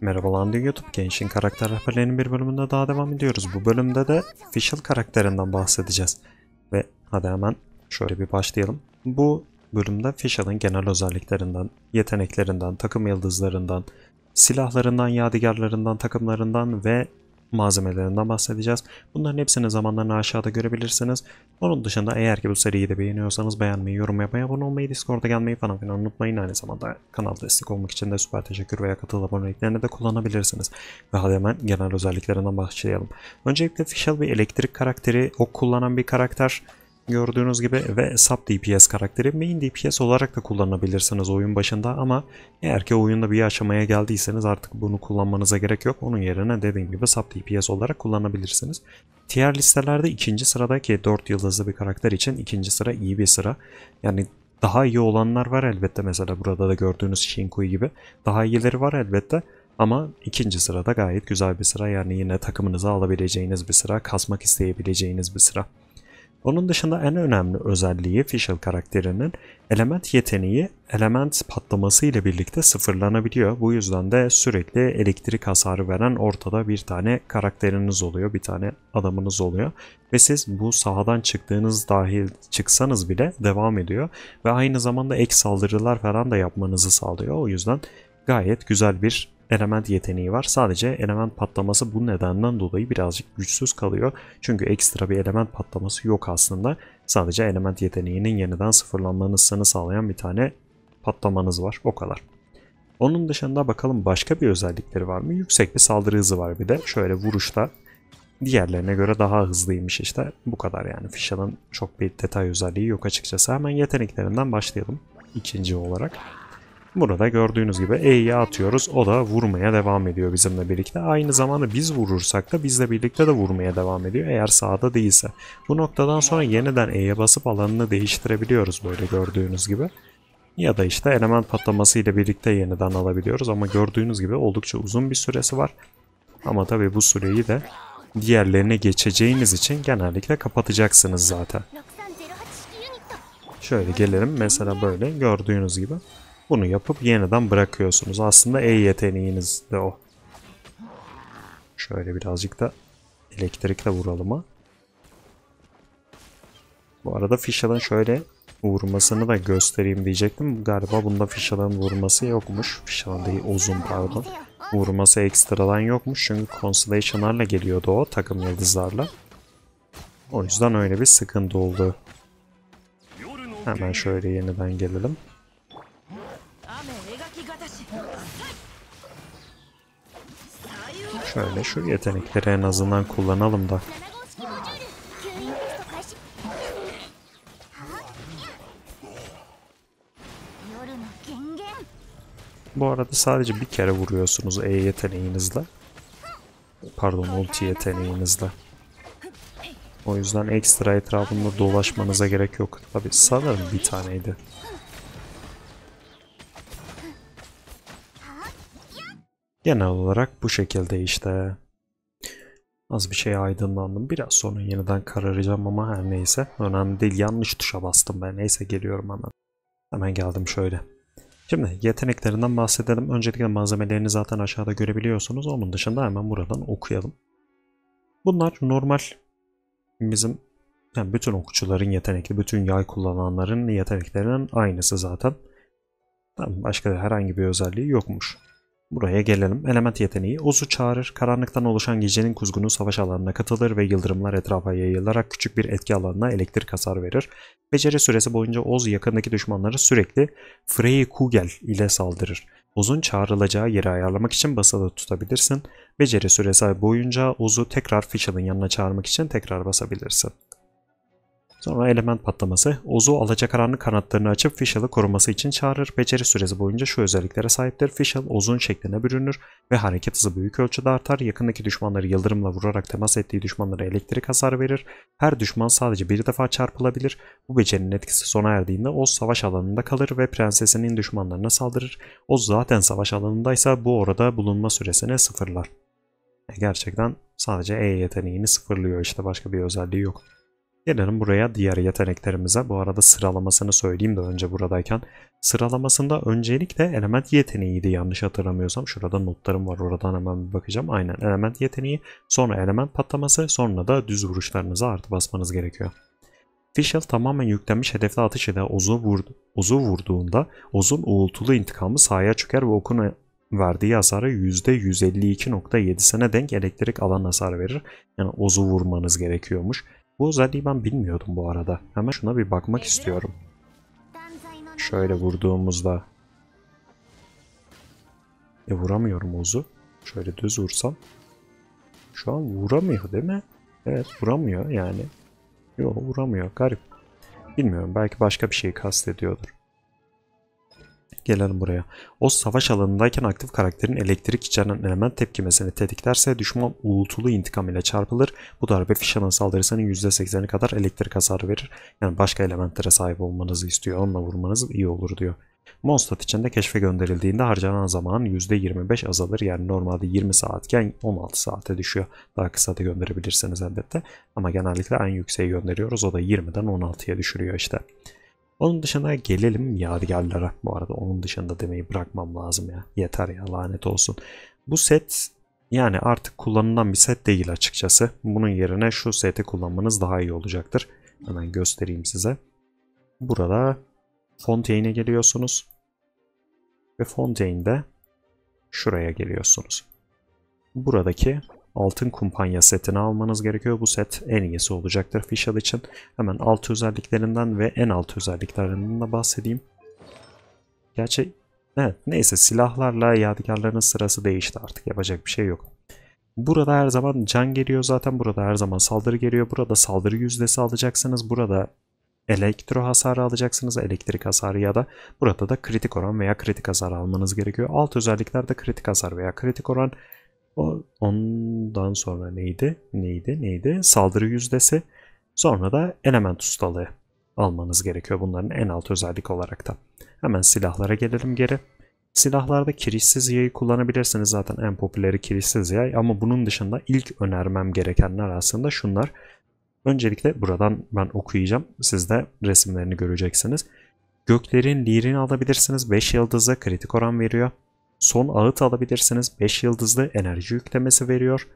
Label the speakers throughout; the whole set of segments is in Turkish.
Speaker 1: Merhaba, Merhabalar YouTube Genç'in karakter rehberlerinin bir bölümünde daha devam ediyoruz. Bu bölümde de Fischl karakterinden bahsedeceğiz. Ve hadi hemen şöyle bir başlayalım. Bu bölümde Fischl'ın genel özelliklerinden, yeteneklerinden, takım yıldızlarından, silahlarından, yadigarlarından, takımlarından ve malzemelerinden bahsedeceğiz. Bunların hepsini zamanlarını aşağıda görebilirsiniz. Onun dışında eğer ki bu seriyi de beğeniyorsanız beğenmeyi, yorum yapmayı, abone olmayı, Discord'a gelmeyi falan filan unutmayın. Aynı zamanda kanal destek olmak için de süper teşekkür veya katıl aboneliklerini de kullanabilirsiniz. Ve hadi hemen genel özelliklerinden başlayalım. Öncelikle Fischl bir elektrik karakteri, ok kullanan bir karakter gördüğünüz gibi ve sub DPS karakteri main DPS olarak da kullanabilirsiniz oyun başında ama eğer ki oyunda bir aşamaya geldiyseniz artık bunu kullanmanıza gerek yok. Onun yerine dediğim gibi sub DPS olarak kullanabilirsiniz. Tier listelerde ikinci sıradaki 4 yıldızlı bir karakter için ikinci sıra iyi bir sıra. Yani daha iyi olanlar var elbette mesela burada da gördüğünüz Shinkui gibi. Daha iyileri var elbette. Ama ikinci sırada gayet güzel bir sıra yani yine takımınızı alabileceğiniz bir sıra, kasmak isteyebileceğiniz bir sıra. Onun dışında en önemli özelliği Fischl karakterinin element yeteneği element patlaması ile birlikte sıfırlanabiliyor. Bu yüzden de sürekli elektrik hasarı veren ortada bir tane karakteriniz oluyor, bir tane adamınız oluyor. Ve siz bu sahadan çıktığınız dahil çıksanız bile devam ediyor. Ve aynı zamanda ek saldırılar falan da yapmanızı sağlıyor. O yüzden gayet güzel bir element yeteneği var. Sadece element patlaması bu nedenden dolayı birazcık güçsüz kalıyor. Çünkü ekstra bir element patlaması yok aslında. Sadece element yeteneğinin yeniden sıfırlanmasını sağlayan bir tane patlamanız var. O kadar. Onun dışında bakalım başka bir özellikleri var mı? Yüksek bir saldırı hızı var bir de. Şöyle vuruşta diğerlerine göre daha hızlıymış işte. Bu kadar yani. Fişan'ın çok bir detay özelliği yok açıkçası. Hemen yeteneklerinden başlayalım. İkinci olarak. Burada gördüğünüz gibi E'ye atıyoruz. O da vurmaya devam ediyor bizimle birlikte. Aynı zamanda biz vurursak da bizle birlikte de vurmaya devam ediyor eğer sağda değilse. Bu noktadan sonra yeniden E'ye basıp alanını değiştirebiliyoruz böyle gördüğünüz gibi. Ya da işte element patlaması ile birlikte yeniden alabiliyoruz ama gördüğünüz gibi oldukça uzun bir süresi var. Ama tabi bu süreyi de diğerlerine geçeceğiniz için genellikle kapatacaksınız zaten. Şöyle gelelim mesela böyle gördüğünüz gibi. Bunu yapıp yeniden bırakıyorsunuz. Aslında E yeteneğiniz de o. Şöyle birazcık da elektrikle vuralım ha. Bu arada Fishal'ın şöyle vurmasını da göstereyim diyecektim. Galiba bunda Fishal'ın vurması yokmuş. Fishal'ın değil uzun pardon. Vurması ekstradan yokmuş. Çünkü Constellation'larla geliyordu o takım yıldızlarla. O yüzden öyle bir sıkıntı oldu. Hemen şöyle yeniden gelelim. Şöyle şu yetenekleri en azından kullanalım da. Bu arada sadece bir kere vuruyorsunuz E yeteneğinizle. Pardon ulti yeteneğinizle. O yüzden ekstra etrafında dolaşmanıza gerek yok. Tabi sanırım bir taneydi. Genel olarak bu şekilde işte. Az bir şey aydınlandım. Biraz sonra yeniden kararacağım ama her neyse. Önemli değil. Yanlış tuşa bastım ben. Neyse geliyorum hemen. Hemen geldim şöyle. Şimdi yeteneklerinden bahsedelim. Öncelikle malzemelerini zaten aşağıda görebiliyorsunuz. Onun dışında hemen buradan okuyalım. Bunlar normal bizim yani bütün okçuların yetenekli, bütün yay kullananların yeteneklerinin aynısı zaten. başka herhangi bir özelliği yokmuş. Buraya gelelim. Element yeteneği Oz'u çağırır. Karanlıktan oluşan gecenin kuzgunu savaş alanına katılır ve yıldırımlar etrafa yayılarak küçük bir etki alanına elektrik hasar verir. Beceri süresi boyunca Oz yakındaki düşmanları sürekli Frey Kugel ile saldırır. Oz'un çağrılacağı yeri ayarlamak için basılı tutabilirsin. Beceri süresi boyunca Oz'u tekrar Fisher'ın yanına çağırmak için tekrar basabilirsin. Sonra element patlaması. Ozu alacakaranlık kanatlarını açıp Fischl'ı koruması için çağırır. Beceri süresi boyunca şu özelliklere sahiptir. Fischl Oz'un şekline bürünür ve hareket hızı büyük ölçüde artar. Yakındaki düşmanları yıldırımla vurarak temas ettiği düşmanlara elektrik hasar verir. Her düşman sadece bir defa çarpılabilir. Bu becerinin etkisi sona erdiğinde Oz savaş alanında kalır ve prensesinin düşmanlarına saldırır. Oz zaten savaş alanındaysa bu orada bulunma süresini sıfırlar. E, gerçekten sadece E yeteneğini sıfırlıyor işte başka bir özelliği yok. Gelelim buraya diğer yeteneklerimize. Bu arada sıralamasını söyleyeyim de önce buradayken. Sıralamasında öncelikle element yeteneğiydi yanlış hatırlamıyorsam. Şurada notlarım var oradan hemen bir bakacağım. Aynen element yeteneği sonra element patlaması sonra da düz vuruşlarınıza artı basmanız gerekiyor. Fischl tamamen yüklenmiş hedefli atış ile Oz'u vurdu. vurduğunda Oz'un uğultulu intikamı sahaya çöker ve okuna verdiği hasarı %152.7'sine denk elektrik alan hasar verir. Yani Oz'u vurmanız gerekiyormuş. Bu özelliği ben bilmiyordum bu arada. Hemen şuna bir bakmak istiyorum. Şöyle vurduğumuzda. E vuramıyorum Ozu. Şöyle düz vursam. Şu an vuramıyor değil mi? Evet vuramıyor yani. Yok vuramıyor garip. Bilmiyorum belki başka bir şey kastediyordur. Gelelim buraya. O savaş alanındayken aktif karakterin elektrik içeren element tepkimesini tetiklerse düşman uğultulu intikam ile çarpılır. Bu darbe fişanın saldırısının %80'i kadar elektrik hasarı verir. Yani başka elementlere sahip olmanızı istiyor. Onunla vurmanız iyi olur diyor. Monstat için de keşfe gönderildiğinde harcanan zaman %25 azalır. Yani normalde 20 saatken 16 saate düşüyor. Daha kısa da gönderebilirsiniz elbette. Ama genellikle en yükseği gönderiyoruz. O da 20'den 16'ya düşürüyor işte. Onun dışına gelelim yadigarlara bu arada. Onun dışında demeyi bırakmam lazım ya. Yeter ya lanet olsun. Bu set yani artık kullanılan bir set değil açıkçası. Bunun yerine şu seti kullanmanız daha iyi olacaktır. Hemen göstereyim size. Burada Fontaine'e geliyorsunuz. Ve Fontaine'de şuraya geliyorsunuz. Buradaki altın kumpanya setini almanız gerekiyor. Bu set en iyisi olacaktır Fishal için. Hemen altı özelliklerinden ve en altı özelliklerinden de bahsedeyim. Gerçi evet, neyse silahlarla yadigarların sırası değişti artık yapacak bir şey yok. Burada her zaman can geliyor zaten. Burada her zaman saldırı geliyor. Burada saldırı yüzdesi alacaksınız. Burada elektro hasarı alacaksınız. Elektrik hasarı ya da burada da kritik oran veya kritik hasar almanız gerekiyor. Alt özelliklerde kritik hasar veya kritik oran o, ondan sonra neydi? Neydi? Neydi? Saldırı yüzdesi. Sonra da element ustalığı almanız gerekiyor bunların en alt özellik olarak da. Hemen silahlara gelelim geri. Silahlarda kirişsiz yayı kullanabilirsiniz zaten en popüleri kirişsiz yay ama bunun dışında ilk önermem gerekenler aslında şunlar. Öncelikle buradan ben okuyacağım. Siz de resimlerini göreceksiniz. Göklerin lirini alabilirsiniz. 5 yıldızı kritik oran veriyor son ağıt alabilirsiniz. 5 yıldızlı enerji yüklemesi veriyor.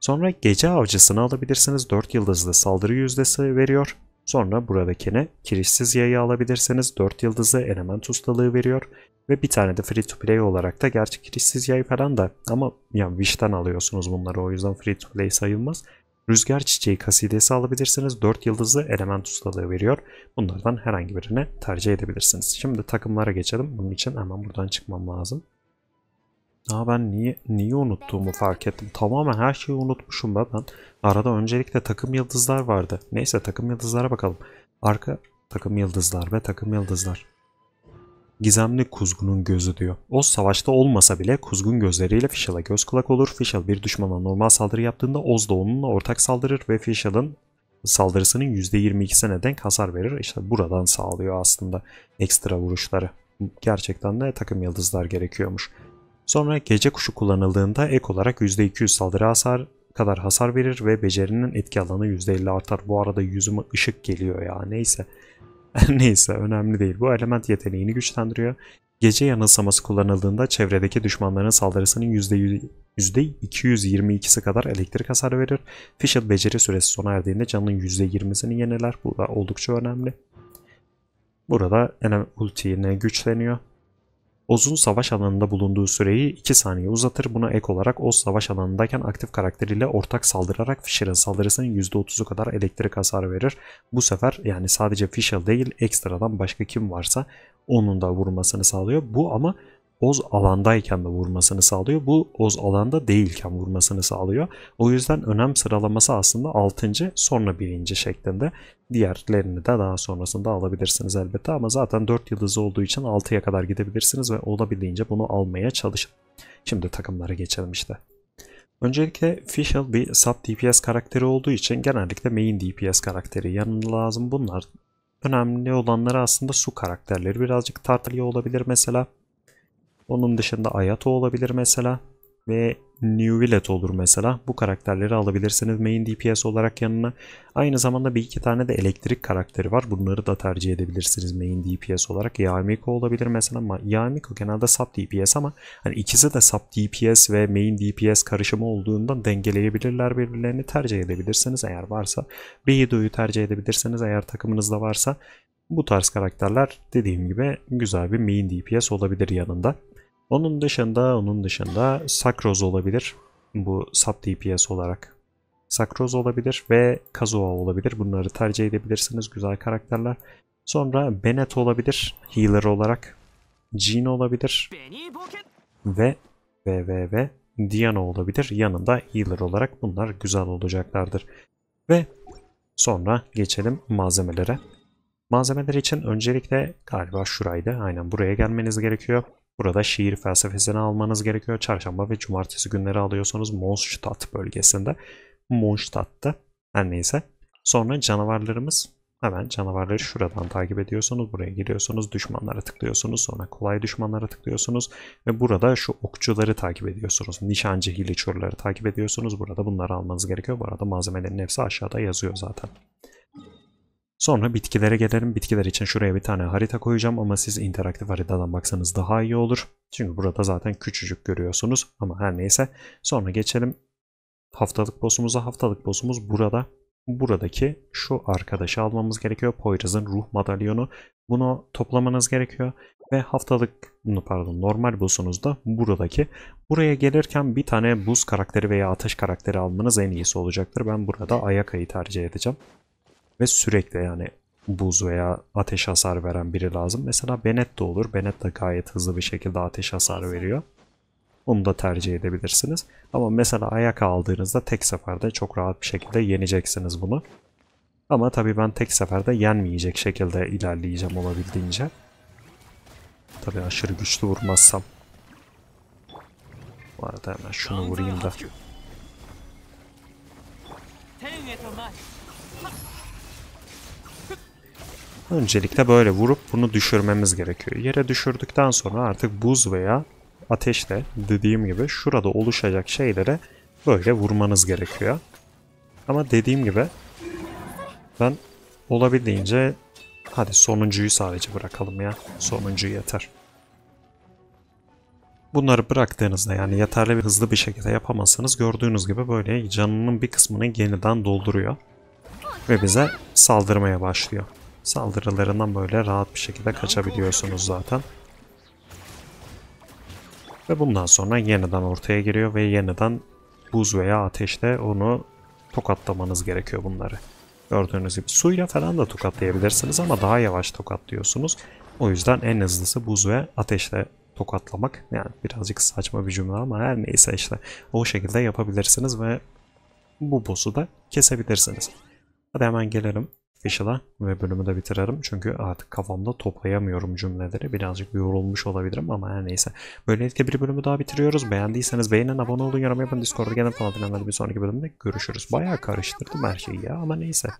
Speaker 1: Sonra gece avcısını alabilirsiniz. 4 yıldızlı saldırı yüzdesi veriyor. Sonra buradakine kirişsiz yayı alabilirsiniz. 4 yıldızlı element ustalığı veriyor. Ve bir tane de free to play olarak da gerçi kirişsiz yayı falan da ama yani Wish'ten alıyorsunuz bunları o yüzden free to play sayılmaz. Rüzgar çiçeği kasidesi alabilirsiniz. 4 yıldızlı element ustalığı veriyor. Bunlardan herhangi birini tercih edebilirsiniz. Şimdi takımlara geçelim. Bunun için hemen buradan çıkmam lazım. Aa ben niye, niye unuttuğumu fark ettim. Tamamen her şeyi unutmuşum be ben. Arada öncelikle takım yıldızlar vardı. Neyse takım yıldızlara bakalım. Arka takım yıldızlar ve takım yıldızlar. Gizemli kuzgunun gözü diyor. O savaşta olmasa bile kuzgun gözleriyle Fischl'a göz kulak olur. Fischl bir düşmana normal saldırı yaptığında Oz da onunla ortak saldırır ve Fischl'ın saldırısının %22'sine denk hasar verir. İşte buradan sağlıyor aslında ekstra vuruşları. Gerçekten de takım yıldızlar gerekiyormuş. Sonra gece kuşu kullanıldığında ek olarak %200 saldırı hasar kadar hasar verir ve becerinin etki alanı %50 artar. Bu arada yüzüme ışık geliyor ya neyse. neyse önemli değil. Bu element yeteneğini güçlendiriyor. Gece yanılsaması kullanıldığında çevredeki düşmanların saldırısının %222'si kadar elektrik hasarı verir. Fischl beceri süresi sona erdiğinde canının %20'sini yeniler. Bu da oldukça önemli. Burada ulti yine güçleniyor. Oz'un savaş alanında bulunduğu süreyi 2 saniye uzatır. Buna ek olarak Oz savaş alanındayken aktif karakteriyle ortak saldırarak Fisher'ın saldırısının %30'u kadar elektrik hasarı verir. Bu sefer yani sadece Fisher değil ekstradan başka kim varsa onun da vurmasını sağlıyor. Bu ama Oz alandayken de vurmasını sağlıyor. Bu Oz alanda değilken vurmasını sağlıyor. O yüzden önem sıralaması aslında 6. sonra 1. şeklinde. Diğerlerini de daha sonrasında alabilirsiniz elbette ama zaten 4 yıldızı olduğu için 6'ya kadar gidebilirsiniz ve olabildiğince bunu almaya çalışın. Şimdi takımlara geçelim işte. Öncelikle Fischl bir sub DPS karakteri olduğu için genellikle main DPS karakteri yanında lazım. Bunlar önemli olanları aslında su karakterleri. Birazcık tartılıyor olabilir mesela. Onun dışında Ayato olabilir mesela ve New Villet olur mesela. Bu karakterleri alabilirsiniz main DPS olarak yanına. Aynı zamanda bir iki tane de elektrik karakteri var. Bunları da tercih edebilirsiniz main DPS olarak. Yamiko olabilir mesela ama Yamiko genelde sub DPS ama hani ikisi de sub DPS ve main DPS karışımı olduğundan dengeleyebilirler birbirlerini tercih edebilirsiniz eğer varsa. Beido'yu tercih edebilirsiniz eğer takımınızda varsa. Bu tarz karakterler dediğim gibi güzel bir main DPS olabilir yanında. Onun dışında, onun dışında Sakroz olabilir. Bu sub DPS olarak. Sakroz olabilir ve Kazuha olabilir. Bunları tercih edebilirsiniz. Güzel karakterler. Sonra Bennett olabilir. Healer olarak. Jean olabilir. Ve ve ve ve Diana olabilir. Yanında healer olarak bunlar güzel olacaklardır. Ve sonra geçelim malzemelere. Malzemeler için öncelikle galiba şuraydı. Aynen buraya gelmeniz gerekiyor. Burada şiir felsefesini almanız gerekiyor. Çarşamba ve cumartesi günleri alıyorsanız Mondstadt bölgesinde. Mondstadt'ta her neyse. Sonra canavarlarımız hemen canavarları şuradan takip ediyorsunuz. Buraya giriyorsunuz. Düşmanlara tıklıyorsunuz. Sonra kolay düşmanlara tıklıyorsunuz. Ve burada şu okçuları takip ediyorsunuz. Nişancı hiliçurları takip ediyorsunuz. Burada bunları almanız gerekiyor. Bu arada malzemelerin hepsi aşağıda yazıyor zaten. Sonra bitkilere gelelim. Bitkiler için şuraya bir tane harita koyacağım ama siz interaktif haritadan baksanız daha iyi olur. Çünkü burada zaten küçücük görüyorsunuz ama her neyse. Sonra geçelim haftalık boss'umuza. Haftalık boss'umuz burada. Buradaki şu arkadaşı almamız gerekiyor. Poyraz'ın ruh madalyonu. Bunu toplamanız gerekiyor. Ve haftalık, pardon normal boss'unuz da buradaki. Buraya gelirken bir tane buz karakteri veya ateş karakteri almanız en iyisi olacaktır. Ben burada ayak ayı tercih edeceğim ve sürekli yani buz veya ateş hasar veren biri lazım. Mesela Bennett de olur. Bennett de gayet hızlı bir şekilde ateş hasarı veriyor. Onu da tercih edebilirsiniz. Ama mesela ayak aldığınızda tek seferde çok rahat bir şekilde yeneceksiniz bunu. Ama tabii ben tek seferde yenmeyecek şekilde ilerleyeceğim olabildiğince. Tabii aşırı güçlü vurmazsam. Bu arada hemen şunu vurayım da. Öncelikle böyle vurup bunu düşürmemiz gerekiyor. Yere düşürdükten sonra artık buz veya ateşle dediğim gibi şurada oluşacak şeylere böyle vurmanız gerekiyor. Ama dediğim gibi ben olabildiğince hadi sonuncuyu sadece bırakalım ya. Sonuncu yeter. Bunları bıraktığınızda yani yeterli bir hızlı bir şekilde yapamazsanız gördüğünüz gibi böyle canının bir kısmını yeniden dolduruyor. Ve bize saldırmaya başlıyor saldırılarından böyle rahat bir şekilde kaçabiliyorsunuz zaten. Ve bundan sonra yeniden ortaya giriyor ve yeniden buz veya ateşte onu tokatlamanız gerekiyor bunları. Gördüğünüz gibi suyla falan da tokatlayabilirsiniz ama daha yavaş tokatlıyorsunuz. O yüzden en hızlısı buz ve ateşle tokatlamak. Yani birazcık saçma bir cümle ama her neyse işte o şekilde yapabilirsiniz ve bu boss'u da kesebilirsiniz. Hadi hemen gelelim inşallah ve bölümü de bitiririm. Çünkü artık kafamda toplayamıyorum cümleleri. Birazcık yorulmuş olabilirim ama her neyse. Böylelikle bir bölümü daha bitiriyoruz. Beğendiyseniz beğenin, abone olun, yorum yapın, Discord'a gelin falan filan. Hadi bir sonraki bölümde görüşürüz. Bayağı karıştırdım her şeyi ya ama neyse.